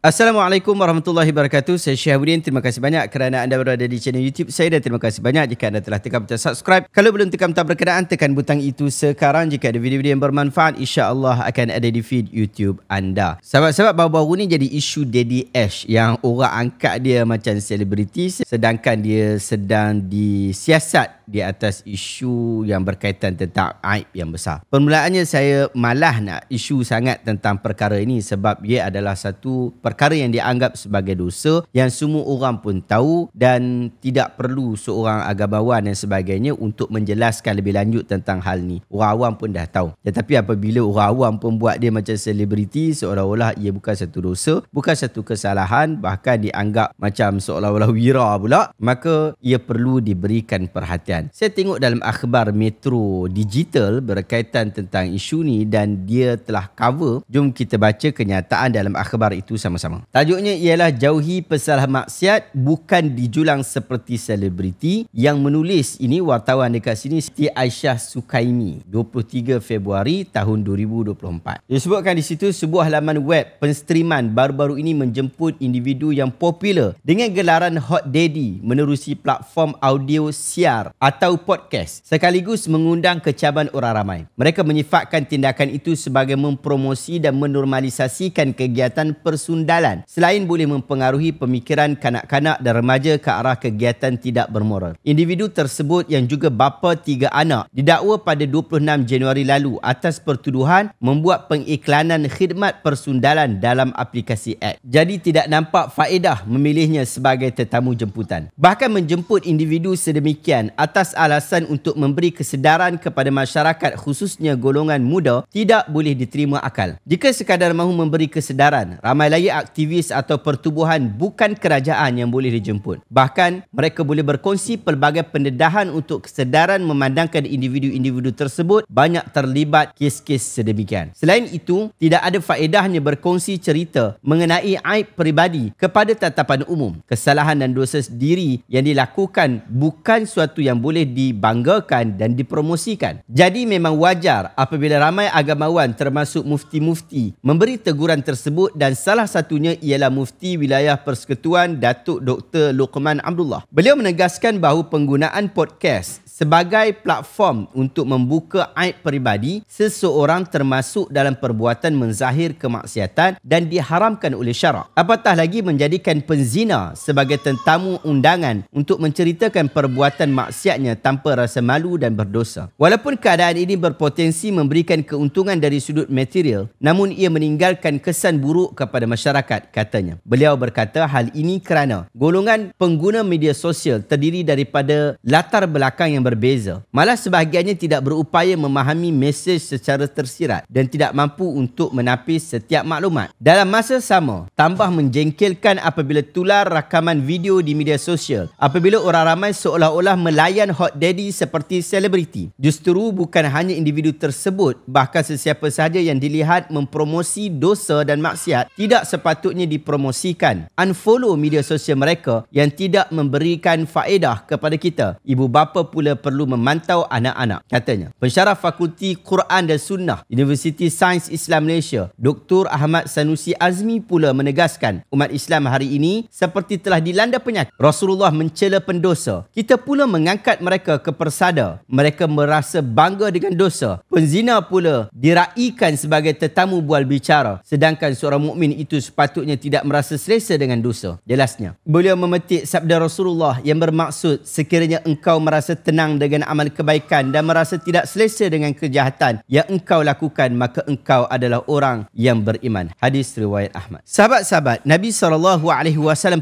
Assalamualaikum warahmatullahi wabarakatuh. Saya Syahwidin. Terima kasih banyak kerana anda berada di channel YouTube saya dan terima kasih banyak jika anda telah tekan butang subscribe. Kalau belum tekan butang berkenaan, tekan butang itu sekarang jika ada video-video yang bermanfaat, insya-Allah akan ada di feed YouTube anda. Sahabat-sahabat baru-baru ni jadi isu Daddy Ash yang orang angkat dia macam selebriti sedangkan dia sedang disiasat di atas isu yang berkaitan tentang aib yang besar. Permulaannya saya malah nak isu sangat tentang perkara ini sebab ia adalah satu perkara yang dianggap sebagai dosa yang semua orang pun tahu dan tidak perlu seorang agamawan dan sebagainya untuk menjelaskan lebih lanjut tentang hal ni. Orang awam pun dah tahu. Tetapi apabila orang awam pun buat dia macam selebriti seolah-olah ia bukan satu dosa, bukan satu kesalahan bahkan dianggap macam seolah-olah wira pula maka ia perlu diberikan perhatian kan. Saya tengok dalam akhbar Metro Digital berkaitan tentang isu ni dan dia telah cover. Jom kita baca kenyataan dalam akhbar itu sama-sama. Tajuknya ialah jauhi pesalah maksiat bukan dijulang seperti selebriti yang menulis ini wartawan dekat sini Siti Aisyah Sukaimi 23 Februari tahun 2024. Disebutkan di situ sebuah laman web penstriman baru-baru ini menjemput individu yang popular dengan gelaran Hot Daddy menerusi platform audio siar atau podcast sekaligus mengundang kecaban orang ramai. Mereka menyifatkan tindakan itu sebagai mempromosi dan menormalisasikan kegiatan persundalan selain boleh mempengaruhi pemikiran kanak-kanak dan remaja ke arah kegiatan tidak bermoral. Individu tersebut yang juga bapa tiga anak didakwa pada 26 Januari lalu atas pertuduhan membuat pengiklanan khidmat persundalan dalam aplikasi Act. Jadi tidak nampak faedah memilihnya sebagai tetamu jemputan. Bahkan menjemput individu sedemikian atas atas alasan untuk memberi kesedaran kepada masyarakat khususnya golongan muda tidak boleh diterima akal. Jika sekadar mahu memberi kesedaran, ramai lagi aktivis atau pertubuhan bukan kerajaan yang boleh dijemput. Bahkan, mereka boleh berkongsi pelbagai pendedahan untuk kesedaran memandangkan individu-individu tersebut banyak terlibat kes-kes sedemikian. Selain itu, tidak ada faedahnya berkongsi cerita mengenai aib peribadi kepada tatapan umum. Kesalahan dan dosa sendiri yang dilakukan bukan suatu yang boleh dibanggakan dan dipromosikan. Jadi memang wajar apabila ramai agamawan termasuk mufti-mufti memberi teguran tersebut dan salah satunya ialah mufti wilayah persekutuan Datuk Dr. Luqman Abdullah. Beliau menegaskan bahawa penggunaan podcast sebagai platform untuk membuka aib peribadi seseorang termasuk dalam perbuatan menzahir kemaksiatan dan diharamkan oleh syarak. Apatah lagi menjadikan penzina sebagai tentamu undangan untuk menceritakan perbuatan maksiatnya tanpa rasa malu dan berdosa. Walaupun keadaan ini berpotensi memberikan keuntungan dari sudut material, namun ia meninggalkan kesan buruk kepada masyarakat, katanya. Beliau berkata hal ini kerana golongan pengguna media sosial terdiri daripada latar belakang yang berbeza. Malah sebahagiannya tidak berupaya memahami mesej secara tersirat dan tidak mampu untuk menapis setiap maklumat. Dalam masa sama, tambah menjengkelkan apabila tular rakaman video di media sosial apabila orang ramai seolah-olah melayan hot daddy seperti selebriti. Justeru bukan hanya individu tersebut, bahkan sesiapa sahaja yang dilihat mempromosi dosa dan maksiat tidak sepatutnya dipromosikan. Unfollow media sosial mereka yang tidak memberikan faedah kepada kita. Ibu bapa pula perlu memantau anak-anak. Katanya, pensyarah Fakulti Quran dan Sunnah Universiti Sains Islam Malaysia, Dr. Ahmad Sanusi Azmi pula menegaskan umat Islam hari ini seperti telah dilanda penyakit. Rasulullah mencela pendosa. Kita pula mengangkat mereka ke persada. Mereka merasa bangga dengan dosa. Penzina pula diraikan sebagai tetamu bual bicara. Sedangkan seorang mukmin itu sepatutnya tidak merasa selesa dengan dosa. Jelasnya, beliau memetik sabda Rasulullah yang bermaksud sekiranya engkau merasa tenang senang dengan amal kebaikan dan merasa tidak selesa dengan kejahatan yang engkau lakukan maka engkau adalah orang yang beriman hadis riwayat Ahmad sahabat-sahabat Nabi saw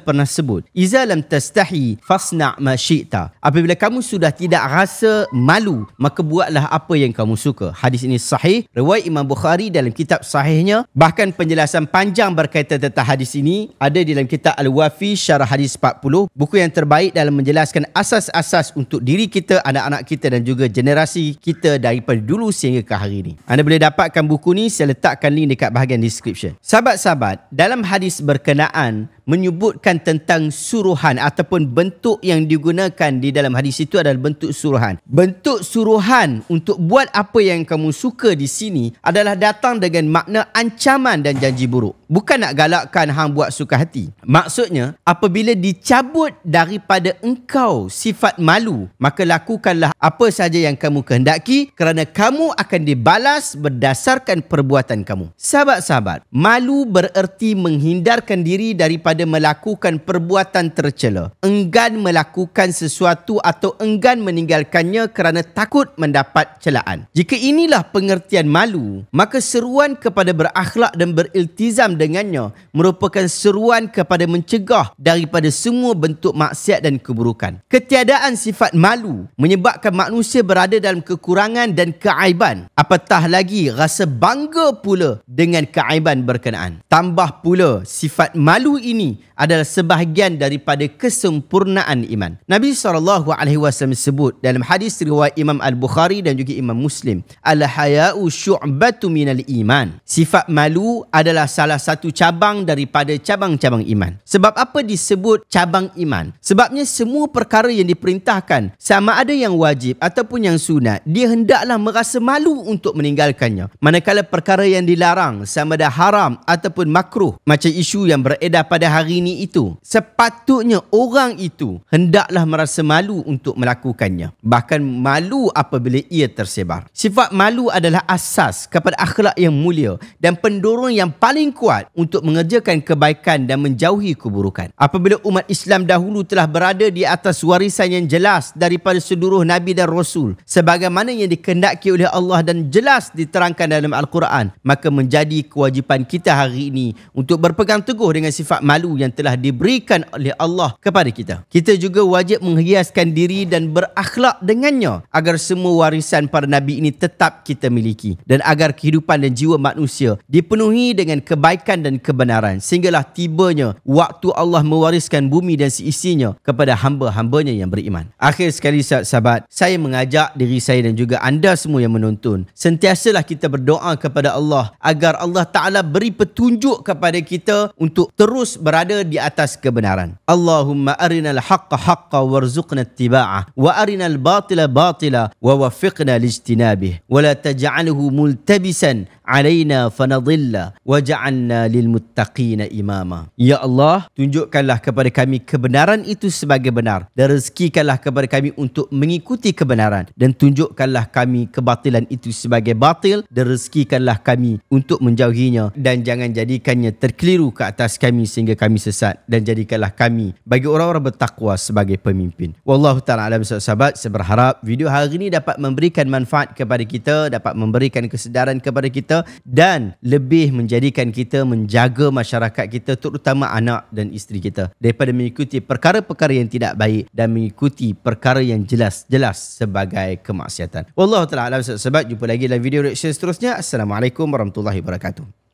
pernah sebut iza lam tastahi fasna ma syi'ta apabila kamu sudah tidak rasa malu maka buatlah apa yang kamu suka hadis ini sahih riwayat Imam Bukhari dalam kitab sahihnya bahkan penjelasan panjang berkaitan tentang hadis ini ada dalam kitab Al-Wafi Syarah Hadis 40 buku yang terbaik dalam menjelaskan asas-asas untuk diri kita kita, anak-anak kita dan juga generasi kita daripada dulu sehingga ke hari ini. Anda boleh dapatkan buku ni, saya letakkan link dekat bahagian description. Sahabat-sahabat, dalam hadis berkenaan menyebutkan tentang suruhan ataupun bentuk yang digunakan di dalam hadis itu adalah bentuk suruhan. Bentuk suruhan untuk buat apa yang kamu suka di sini adalah datang dengan makna ancaman dan janji buruk. Bukan nak galakkan hang buat suka hati. Maksudnya, apabila dicabut daripada engkau sifat malu, maka lakukanlah apa sahaja yang kamu kehendaki kerana kamu akan dibalas berdasarkan perbuatan kamu. Sahabat-sahabat, malu bererti menghindarkan diri daripada pada melakukan perbuatan tercela, enggan melakukan sesuatu atau enggan meninggalkannya kerana takut mendapat celaan. Jika inilah pengertian malu, maka seruan kepada berakhlak dan beriltizam dengannya merupakan seruan kepada mencegah daripada semua bentuk maksiat dan keburukan. Ketiadaan sifat malu menyebabkan manusia berada dalam kekurangan dan keaiban. Apatah lagi rasa bangga pula dengan keaiban berkenaan. Tambah pula sifat malu ini adalah sebahagian daripada kesempurnaan iman. Nabi sallallahu alaihi wasallam sebut dalam hadis riwayat Imam Al-Bukhari dan juga Imam Muslim, "Al-haya'u syu'batu minal iman." Sifat malu adalah salah satu cabang daripada cabang-cabang iman. Sebab apa disebut cabang iman? Sebabnya semua perkara yang diperintahkan, sama ada yang wajib ataupun yang sunat, dia hendaklah merasa malu untuk meninggalkannya. Manakala perkara yang dilarang, sama ada haram ataupun makruh, macam isu yang beredar pada pada hari ini itu. Sepatutnya orang itu hendaklah merasa malu untuk melakukannya. Bahkan malu apabila ia tersebar. Sifat malu adalah asas kepada akhlak yang mulia dan pendorong yang paling kuat untuk mengerjakan kebaikan dan menjauhi keburukan. Apabila umat Islam dahulu telah berada di atas warisan yang jelas daripada seluruh Nabi dan Rasul sebagaimana yang dikendaki oleh Allah dan jelas diterangkan dalam Al-Quran maka menjadi kewajipan kita hari ini untuk berpegang teguh dengan sifat malu malu yang telah diberikan oleh Allah kepada kita. Kita juga wajib menghiaskan diri dan berakhlak dengannya agar semua warisan para Nabi ini tetap kita miliki dan agar kehidupan dan jiwa manusia dipenuhi dengan kebaikan dan kebenaran sehinggalah tibanya waktu Allah mewariskan bumi dan seisinya kepada hamba-hambanya yang beriman. Akhir sekali sahabat, saya mengajak diri saya dan juga anda semua yang menonton. Sentiasalah kita berdoa kepada Allah agar Allah Ta'ala beri petunjuk kepada kita untuk terus berada di atas kebenaran. Allahumma arinal haqqa haqqa warzuqna ittiba'ah wa arinal batila batila wa waffiqna lijtinabih wa la taj'alhu multabisan علينا فنضل وجعلنا للمتقين imama. Ya Allah, tunjukkanlah kepada kami kebenaran itu sebagai benar dan rezekikanlah kepada kami untuk mengikuti kebenaran dan tunjukkanlah kami kebatilan itu sebagai batil dan rezekikanlah kami untuk menjauhinya dan jangan jadikannya terkeliru ke atas kami sehingga kami sesat dan jadikanlah kami bagi orang-orang bertakwa sebagai pemimpin wallahu taala alam sahabat saya berharap video hari ini dapat memberikan manfaat kepada kita dapat memberikan kesedaran kepada kita dan lebih menjadikan kita menjaga masyarakat kita terutama anak dan isteri kita daripada mengikuti perkara-perkara yang tidak baik dan mengikuti perkara yang jelas-jelas sebagai kemaksiatan. Wallahu taala alam sebab jumpa lagi dalam video reaction seterusnya. Assalamualaikum warahmatullahi wabarakatuh.